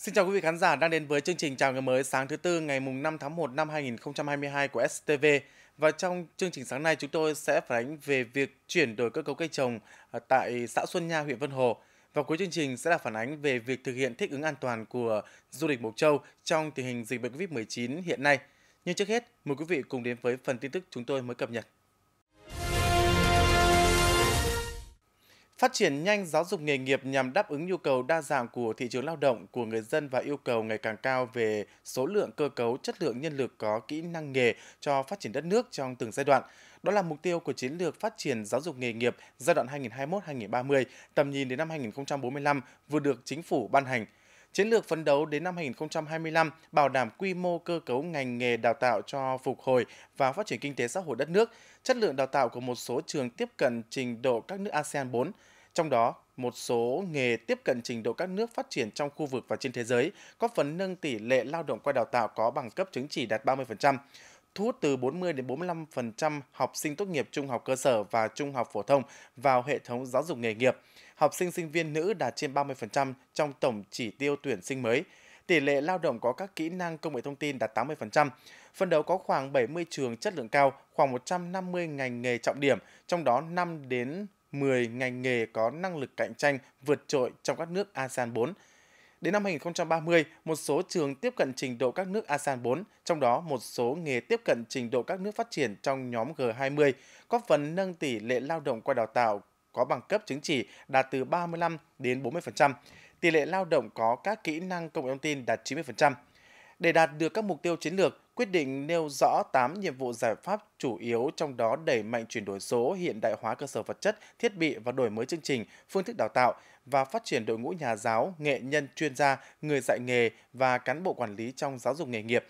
Xin chào quý vị khán giả đang đến với chương trình Chào ngày mới sáng thứ tư ngày mùng 5 tháng 1 năm 2022 của STV. Và trong chương trình sáng nay chúng tôi sẽ phản ánh về việc chuyển đổi cơ cấu cây trồng à, tại xã Xuân Nha, huyện Vân Hồ. Và cuối chương trình sẽ là phản ánh về việc thực hiện thích ứng an toàn của du lịch Mộc Châu trong tình hình dịch bệnh COVID-19 hiện nay. Nhưng trước hết, mời quý vị cùng đến với phần tin tức chúng tôi mới cập nhật. Phát triển nhanh giáo dục nghề nghiệp nhằm đáp ứng nhu cầu đa dạng của thị trường lao động của người dân và yêu cầu ngày càng cao về số lượng cơ cấu, chất lượng nhân lực có kỹ năng nghề cho phát triển đất nước trong từng giai đoạn. Đó là mục tiêu của chiến lược phát triển giáo dục nghề nghiệp giai đoạn 2021-2030, tầm nhìn đến năm 2045 vừa được chính phủ ban hành. Chiến lược phấn đấu đến năm 2025 bảo đảm quy mô cơ cấu ngành nghề đào tạo cho phục hồi và phát triển kinh tế xã hội đất nước, chất lượng đào tạo của một số trường tiếp cận trình độ các nước ASEAN 4 trong đó, một số nghề tiếp cận trình độ các nước phát triển trong khu vực và trên thế giới, có phần nâng tỷ lệ lao động qua đào tạo có bằng cấp chứng chỉ đạt 30%, thu hút từ 40 đến 45% học sinh tốt nghiệp trung học cơ sở và trung học phổ thông vào hệ thống giáo dục nghề nghiệp. Học sinh sinh viên nữ đạt trên 30% trong tổng chỉ tiêu tuyển sinh mới. Tỷ lệ lao động có các kỹ năng công nghệ thông tin đạt 80%. Phần đầu có khoảng 70 trường chất lượng cao, khoảng 150 ngành nghề trọng điểm, trong đó 5 đến 10 ngành nghề có năng lực cạnh tranh vượt trội trong các nước ASEAN 4. Đến năm 2030, một số trường tiếp cận trình độ các nước ASEAN 4, trong đó một số nghề tiếp cận trình độ các nước phát triển trong nhóm G20, góp phần nâng tỷ lệ lao động qua đào tạo có bằng cấp chứng chỉ đạt từ 35 đến 40%, tỷ lệ lao động có các kỹ năng công nghệ thông tin đạt 90%. Để đạt được các mục tiêu chiến lược, Quyết định nêu rõ 8 nhiệm vụ giải pháp chủ yếu trong đó đẩy mạnh chuyển đổi số, hiện đại hóa cơ sở vật chất, thiết bị và đổi mới chương trình, phương thức đào tạo và phát triển đội ngũ nhà giáo, nghệ nhân, chuyên gia, người dạy nghề và cán bộ quản lý trong giáo dục nghề nghiệp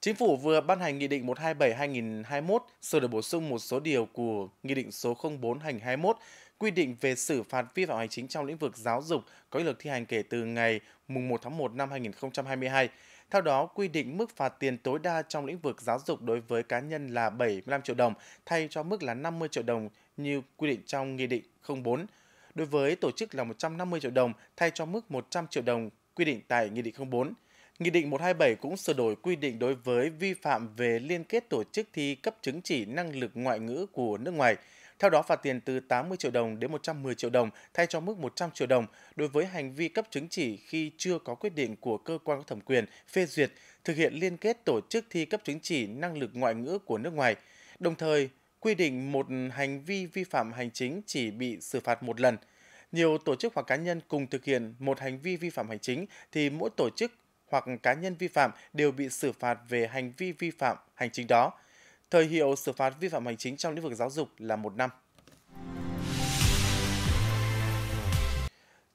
Chính phủ vừa ban hành Nghị định 127-2021, sửa đổi bổ sung một số điều của Nghị định số 04-2021 quy định về xử phạt vi phạm hành chính trong lĩnh vực giáo dục có hiệu lực thi hành kể từ ngày 1 tháng 1 năm 2022. Theo đó, quy định mức phạt tiền tối đa trong lĩnh vực giáo dục đối với cá nhân là 75 triệu đồng thay cho mức là 50 triệu đồng như quy định trong Nghị định 04. Đối với tổ chức là 150 triệu đồng thay cho mức 100 triệu đồng quy định tại Nghị định 04. Nghị định 127 cũng sửa đổi quy định đối với vi phạm về liên kết tổ chức thi cấp chứng chỉ năng lực ngoại ngữ của nước ngoài – theo đó, phạt tiền từ 80 triệu đồng đến 110 triệu đồng thay cho mức 100 triệu đồng đối với hành vi cấp chứng chỉ khi chưa có quyết định của cơ quan có thẩm quyền phê duyệt thực hiện liên kết tổ chức thi cấp chứng chỉ năng lực ngoại ngữ của nước ngoài. Đồng thời, quy định một hành vi vi phạm hành chính chỉ bị xử phạt một lần. Nhiều tổ chức hoặc cá nhân cùng thực hiện một hành vi vi phạm hành chính thì mỗi tổ chức hoặc cá nhân vi phạm đều bị xử phạt về hành vi vi phạm hành chính đó. Thời hiệu xử phạt vi phạm hành chính trong lĩnh vực giáo dục là một năm.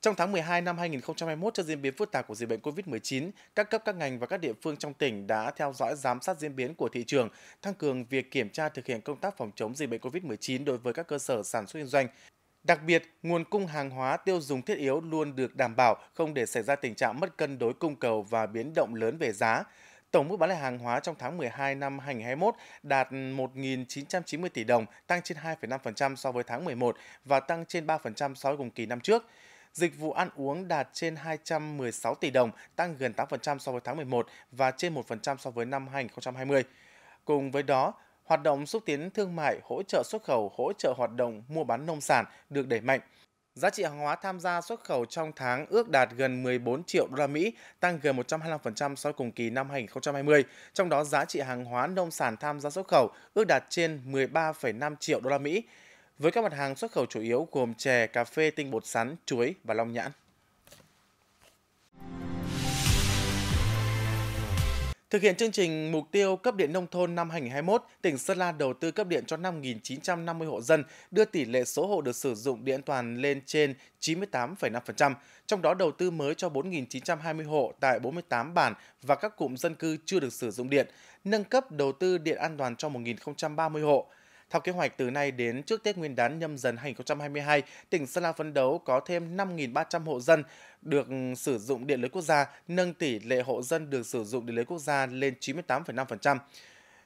Trong tháng 12 năm 2021 cho diễn biến phức tạp của dịch bệnh COVID-19, các cấp các ngành và các địa phương trong tỉnh đã theo dõi giám sát diễn biến của thị trường, tăng cường việc kiểm tra thực hiện công tác phòng chống dịch bệnh COVID-19 đối với các cơ sở sản xuất kinh doanh. Đặc biệt, nguồn cung hàng hóa tiêu dùng thiết yếu luôn được đảm bảo, không để xảy ra tình trạng mất cân đối cung cầu và biến động lớn về giá. Tổng mức bán lẻ hàng hóa trong tháng 12 năm 2021 đạt 1.990 tỷ đồng, tăng trên 2,5% so với tháng 11 và tăng trên 3% so với cùng kỳ năm trước. Dịch vụ ăn uống đạt trên 216 tỷ đồng, tăng gần 8% so với tháng 11 và trên 1% so với năm 2020. Cùng với đó, hoạt động xúc tiến thương mại, hỗ trợ xuất khẩu, hỗ trợ hoạt động mua bán nông sản được đẩy mạnh – Giá trị hàng hóa tham gia xuất khẩu trong tháng ước đạt gần 14 triệu đô la Mỹ, tăng gần 125% so với cùng kỳ năm 2020, trong đó giá trị hàng hóa nông sản tham gia xuất khẩu ước đạt trên 13,5 triệu đô la Mỹ, với các mặt hàng xuất khẩu chủ yếu gồm chè, cà phê, tinh bột sắn, chuối và long nhãn. Thực hiện chương trình mục tiêu cấp điện nông thôn năm 2021, tỉnh Sơn La đầu tư cấp điện cho 5.950 hộ dân, đưa tỷ lệ số hộ được sử dụng điện toàn lên trên 98,5%, trong đó đầu tư mới cho 4.920 hộ tại 48 bản và các cụm dân cư chưa được sử dụng điện, nâng cấp đầu tư điện an toàn cho 1.030 hộ. Theo kế hoạch từ nay đến trước Tết Nguyên đán nhâm dần 2022, tỉnh Sơn La phấn đấu có thêm 5.300 hộ dân được ừ, sử dụng điện lưới quốc gia, nâng tỷ lệ hộ dân được sử dụng điện lưới quốc gia lên 98,5%.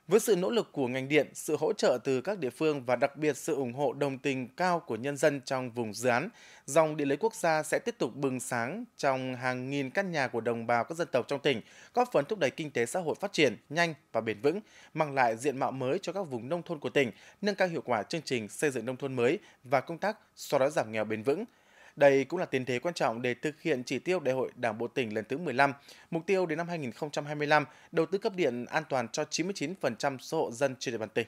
Với sự nỗ lực của ngành điện, sự hỗ trợ từ các địa phương và đặc biệt sự ủng hộ đồng tình cao của nhân dân trong vùng dự án, dòng điện lưới quốc gia sẽ tiếp tục bừng sáng trong hàng nghìn căn nhà của đồng bào các dân tộc trong tỉnh, góp phần thúc đẩy kinh tế xã hội phát triển nhanh và bền vững, mang lại diện mạo mới cho các vùng nông thôn của tỉnh, nâng cao hiệu quả chương trình xây dựng nông thôn mới và công tác xóa đói giảm nghèo bền vững, đây cũng là tiền thế quan trọng để thực hiện chỉ tiêu Đại hội Đảng Bộ tỉnh lần thứ 15, mục tiêu đến năm 2025 đầu tư cấp điện an toàn cho 99% số hộ dân trên địa bàn tỉnh.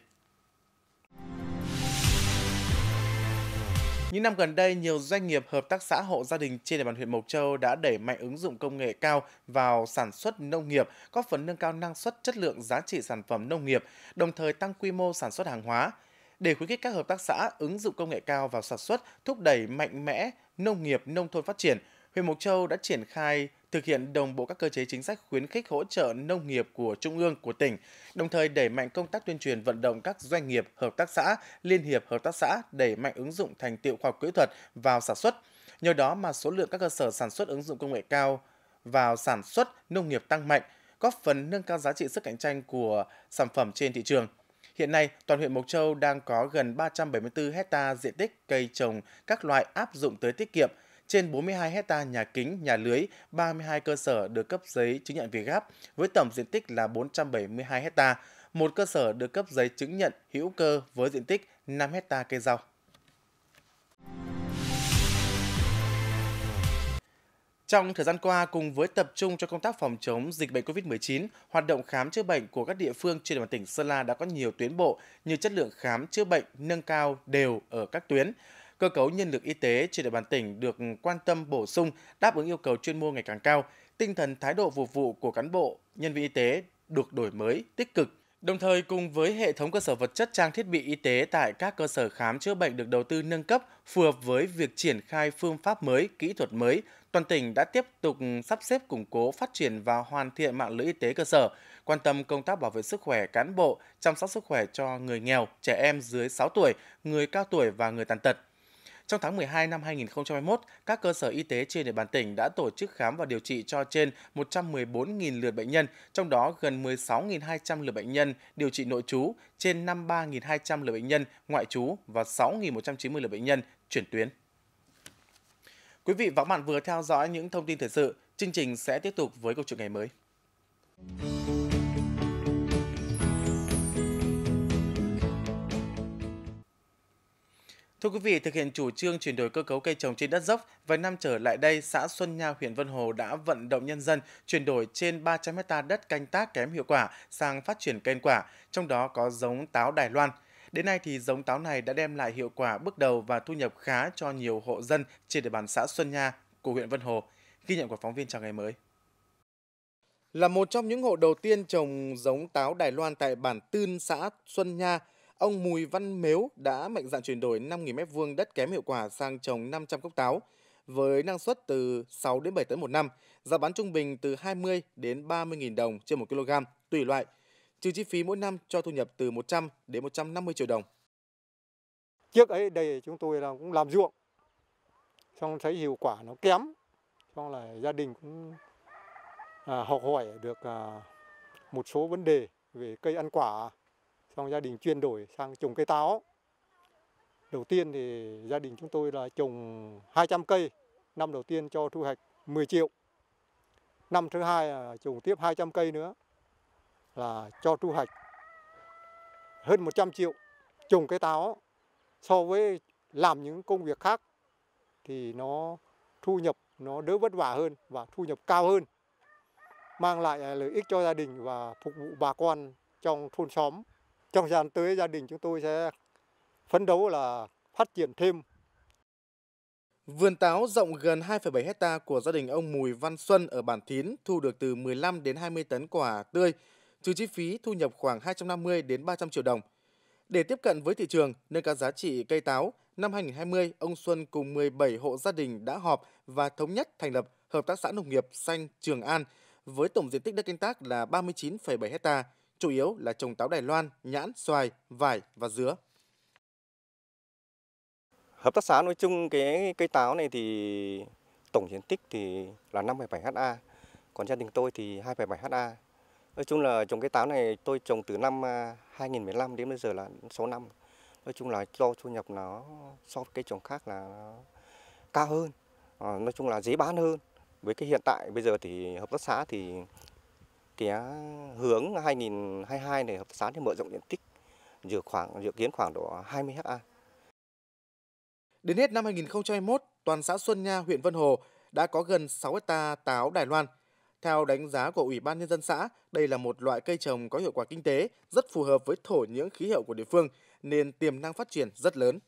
Những năm gần đây, nhiều doanh nghiệp hợp tác xã hộ gia đình trên địa bàn huyện Mộc Châu đã đẩy mạnh ứng dụng công nghệ cao vào sản xuất nông nghiệp, góp phần nâng cao năng suất, chất lượng, giá trị sản phẩm nông nghiệp, đồng thời tăng quy mô sản xuất hàng hóa để khuyến khích các hợp tác xã ứng dụng công nghệ cao vào sản xuất, thúc đẩy mạnh mẽ nông nghiệp nông thôn phát triển, huyện Mộc Châu đã triển khai thực hiện đồng bộ các cơ chế chính sách khuyến khích hỗ trợ nông nghiệp của trung ương của tỉnh, đồng thời đẩy mạnh công tác tuyên truyền vận động các doanh nghiệp, hợp tác xã, liên hiệp hợp tác xã đẩy mạnh ứng dụng thành tiệu khoa học kỹ thuật vào sản xuất. Nhờ đó mà số lượng các cơ sở sản xuất ứng dụng công nghệ cao vào sản xuất nông nghiệp tăng mạnh, góp phần nâng cao giá trị sức cạnh tranh của sản phẩm trên thị trường. Hiện nay, toàn huyện Mộc Châu đang có gần 374 hecta diện tích cây trồng các loại áp dụng tưới tiết kiệm, trên 42 hecta nhà kính, nhà lưới, 32 cơ sở được cấp giấy chứng nhận Việt Gáp với tổng diện tích là 472 hecta, một cơ sở được cấp giấy chứng nhận hữu cơ với diện tích 5 hecta cây rau. Trong thời gian qua, cùng với tập trung cho công tác phòng chống dịch bệnh COVID-19, hoạt động khám chữa bệnh của các địa phương trên địa bàn tỉnh Sơn La đã có nhiều tiến bộ như chất lượng khám chữa bệnh nâng cao đều ở các tuyến. Cơ cấu nhân lực y tế trên địa bàn tỉnh được quan tâm bổ sung, đáp ứng yêu cầu chuyên môn ngày càng cao. Tinh thần thái độ phục vụ của cán bộ, nhân viên y tế được đổi mới, tích cực, Đồng thời cùng với hệ thống cơ sở vật chất trang thiết bị y tế tại các cơ sở khám chữa bệnh được đầu tư nâng cấp phù hợp với việc triển khai phương pháp mới, kỹ thuật mới, toàn tỉnh đã tiếp tục sắp xếp củng cố, phát triển và hoàn thiện mạng lưới y tế cơ sở, quan tâm công tác bảo vệ sức khỏe cán bộ, chăm sóc sức khỏe cho người nghèo, trẻ em dưới 6 tuổi, người cao tuổi và người tàn tật. Trong tháng 12 năm 2021, các cơ sở y tế trên địa bàn tỉnh đã tổ chức khám và điều trị cho trên 114.000 lượt bệnh nhân, trong đó gần 16.200 lượt bệnh nhân điều trị nội trú, trên 53.200 lượt bệnh nhân ngoại trú và 6.190 lượt bệnh nhân chuyển tuyến. Quý vị và các bạn vừa theo dõi những thông tin thời sự, chương trình sẽ tiếp tục với câu chuyện ngày mới. Thưa quý vị, thực hiện chủ trương chuyển đổi cơ cấu cây trồng trên đất dốc, vài năm trở lại đây, xã Xuân Nha, huyện Vân Hồ đã vận động nhân dân chuyển đổi trên 300 hecta đất canh tác kém hiệu quả sang phát triển cây quả, trong đó có giống táo Đài Loan – Đến nay thì giống táo này đã đem lại hiệu quả bước đầu và thu nhập khá cho nhiều hộ dân trên địa bàn xã Xuân Nha của huyện Vân Hồ. Ghi nhận của phóng viên chào ngày mới. Là một trong những hộ đầu tiên trồng giống táo Đài Loan tại bản Tưn, xã Xuân Nha, ông Mùi Văn Mếu đã mạnh dạn chuyển đổi 5.000 m2 đất kém hiệu quả sang trồng 500 gốc táo với năng suất từ 6 đến 7 tấn một năm, giá bán trung bình từ 20 đến 30.000 đồng trên 1 kg tùy loại – trừ chi phí mỗi năm cho thu nhập từ 100 đến 150 triệu đồng. Trước ấy đây chúng tôi là cũng làm ruộng, xong thấy hiệu quả nó kém, xong là gia đình cũng à, học hỏi được à, một số vấn đề về cây ăn quả, xong gia đình chuyển đổi sang trồng cây táo. Đầu tiên thì gia đình chúng tôi là trồng 200 cây, năm đầu tiên cho thu hoạch 10 triệu. Năm thứ hai là trồng tiếp 200 cây nữa, là cho thu hoạch hơn 100 triệu trồng cây táo so với làm những công việc khác thì nó thu nhập nó đỡ vất vả hơn và thu nhập cao hơn mang lại lợi ích cho gia đình và phục vụ bà con trong thôn xóm. Trong thời gian tới gia đình chúng tôi sẽ phấn đấu là phát triển thêm. Vườn táo rộng gần 2,7 hecta của gia đình ông Mùi Văn Xuân ở bản Thín thu được từ 15 đến 20 tấn quả tươi, trừ chi phí thu nhập khoảng 250 đến 300 triệu đồng. Để tiếp cận với thị trường, nâng cao giá trị cây táo, năm 2020, ông Xuân cùng 17 hộ gia đình đã họp và thống nhất thành lập Hợp tác xã Nông nghiệp Xanh Trường An với tổng diện tích đất canh tác là 39,7 hecta, chủ yếu là trồng táo Đài Loan, nhãn, xoài, vải và dứa. Hợp tác xã nói chung cái cây táo này thì tổng diện tích thì là 5,7 ha, còn gia đình tôi thì 2,7 ha. Nói chung là trồng cây táo này tôi trồng từ năm 2015 à, đến bây giờ là 6 năm. Nói chung là do thu nhập nó so với cây trồng khác là cao hơn. À, nói chung là dễ bán hơn. Với cái hiện tại bây giờ thì hợp tác xã thì cái hướng 2022 này hợp tác xã thì mở rộng diện tích dự khoảng dự kiến khoảng độ 20 ha. Đến hết năm 2021, toàn xã Xuân Nha, huyện Vân Hồ đã có gần 6 hecta táo Đài Loan – theo đánh giá của Ủy ban Nhân dân xã, đây là một loại cây trồng có hiệu quả kinh tế, rất phù hợp với thổ nhưỡng khí hậu của địa phương, nên tiềm năng phát triển rất lớn.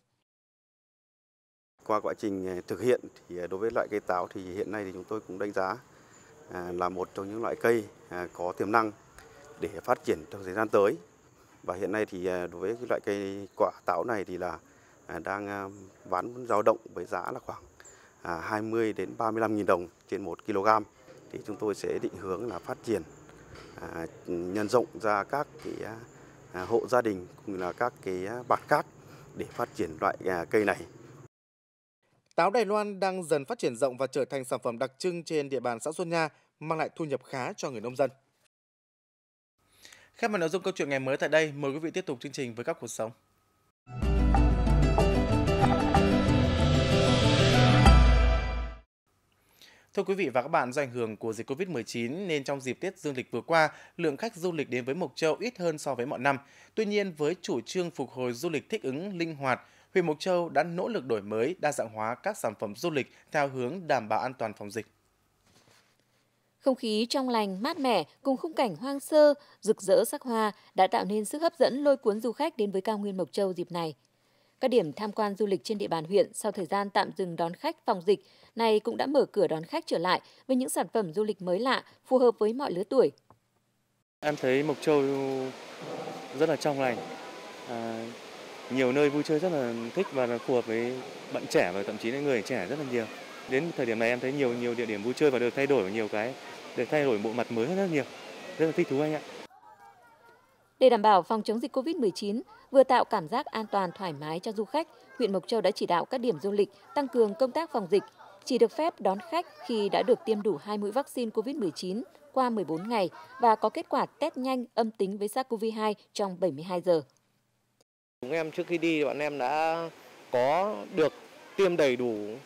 Qua quá trình à, thực hiện thì à, đối với loại cây táo thì hiện nay thì chúng tôi cũng đánh giá à, là một trong những loại cây có tiềm năng để phát triển trong thời gian tới. Và hiện nay thì đối với cái loại cây quả táo này thì là đang bán dao động với giá là khoảng 20 đến 35.000 đồng trên 1 kg thì chúng tôi sẽ định hướng là phát triển à, nhân rộng ra các cái à, à hộ gia đình cũng là các cái à, bản khác để phát triển loại à, cây này. Táo Đài Loan đang dần phát triển rộng và trở thành sản phẩm đặc trưng trên địa bàn xã Xuân Nha, mang lại thu nhập khá cho người nông dân. Khép màn nội dung câu chuyện ngày mới tại đây, mời quý vị tiếp tục chương trình với các cuộc sống. Thưa quý vị và các bạn, do ảnh hưởng của dịch Covid-19 nên trong dịp Tết Dương lịch vừa qua, lượng khách du lịch đến với Mộc Châu ít hơn so với mọi năm. Tuy nhiên, với chủ trương phục hồi du lịch thích ứng linh hoạt, huyện Mộc Châu đã nỗ lực đổi mới, đa dạng hóa các sản phẩm du lịch theo hướng đảm bảo an toàn phòng dịch. Không khí trong lành, mát mẻ cùng khung cảnh hoang sơ, rực rỡ sắc hoa đã tạo nên sức hấp dẫn lôi cuốn du khách đến với cao nguyên Mộc Châu dịp này. Các điểm tham quan du lịch trên địa bàn huyện sau thời gian tạm dừng đón khách phòng dịch này cũng đã mở cửa đón khách trở lại với những sản phẩm du lịch mới lạ, phù hợp với mọi lứa tuổi. Em thấy Mộc Châu rất là trong lành, à, nhiều nơi vui chơi rất là thích và là phù hợp với bạn trẻ và thậm chí là người trẻ rất là nhiều. Đến thời điểm này em thấy nhiều nhiều địa điểm vui chơi và được thay đổi nhiều cái, được thay đổi bộ mặt mới rất là nhiều, rất là thích thú anh ạ. Để đảm bảo phòng chống dịch COVID-19, vừa tạo cảm giác an toàn thoải mái cho du khách, huyện Mộc Châu đã chỉ đạo các điểm du lịch tăng cường công tác phòng dịch, chỉ được phép đón khách khi đã được tiêm đủ 2 mũi vaccine COVID-19 qua 14 ngày và có kết quả test nhanh âm tính với SARS-CoV-2 trong 72 giờ. Chúng em trước khi đi bọn em đã có được tiêm đầy đủ uh,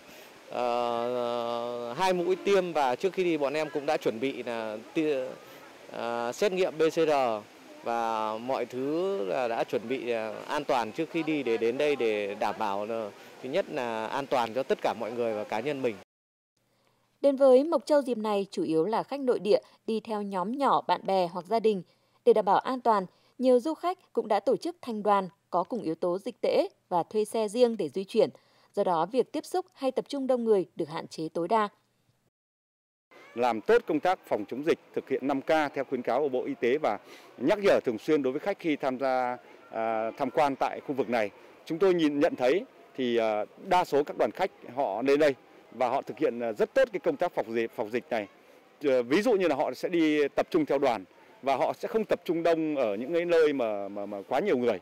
hai mũi tiêm và trước khi đi bọn em cũng đã chuẩn bị là uh, xét nghiệm PCR và mọi thứ là đã chuẩn bị à, an toàn trước khi đi để đến đây để đảm bảo thứ nhất là an toàn cho tất cả mọi người và cá nhân mình. Đến với Mộc Châu dịp này chủ yếu là khách nội địa đi theo nhóm nhỏ bạn bè hoặc gia đình. Để đảm bảo an toàn, nhiều du khách cũng đã tổ chức thành đoàn có cùng yếu tố dịch tễ và thuê xe riêng để di chuyển. Do đó, việc tiếp xúc hay tập trung đông người được hạn chế tối đa làm tốt công tác phòng chống dịch, thực hiện 5K theo khuyến cáo của Bộ Y tế và nhắc nhở thường xuyên đối với khách khi tham gia à, tham quan tại khu vực này. Chúng tôi nhìn nhận thấy thì à, đa số các đoàn khách họ đến đây và họ thực hiện à, rất tốt cái công tác phòng dịch phòng dịch này. Ờ, ví dụ như là họ sẽ đi tập trung theo đoàn và họ sẽ không tập trung đông ở những cái nơi mà mà, mà quá nhiều người.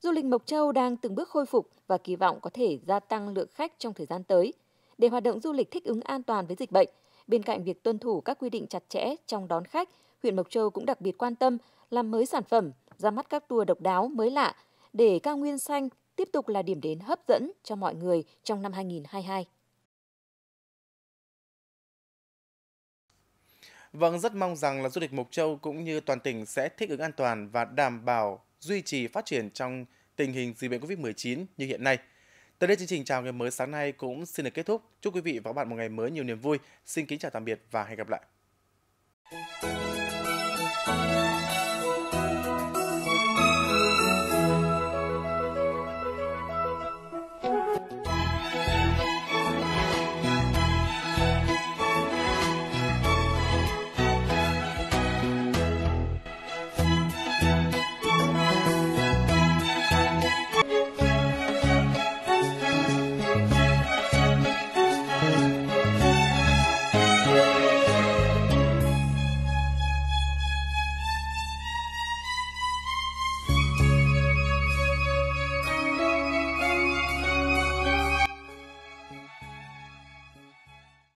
Du lịch Mộc Châu đang từng bước khôi phục và kỳ vọng có thể gia tăng lượng khách trong thời gian tới – để hoạt động du lịch thích ứng an toàn với dịch bệnh. Bên cạnh việc tuân thủ các quy định chặt chẽ trong đón khách, huyện Mộc Châu cũng đặc biệt quan tâm làm mới sản phẩm, ra mắt các tour độc đáo mới lạ để cao nguyên xanh tiếp tục là điểm đến hấp dẫn cho mọi người trong năm 2022. Vâng, rất mong rằng là du lịch Mộc Châu cũng như toàn tỉnh sẽ thích ứng an toàn và đảm bảo duy trì phát triển trong tình hình dịch bệnh COVID-19 như hiện nay. Tới đây chương trình chào ngày mới sáng nay cũng xin được kết thúc. Chúc quý vị và các bạn một ngày mới nhiều niềm vui. Xin kính chào tạm biệt và hẹn gặp lại.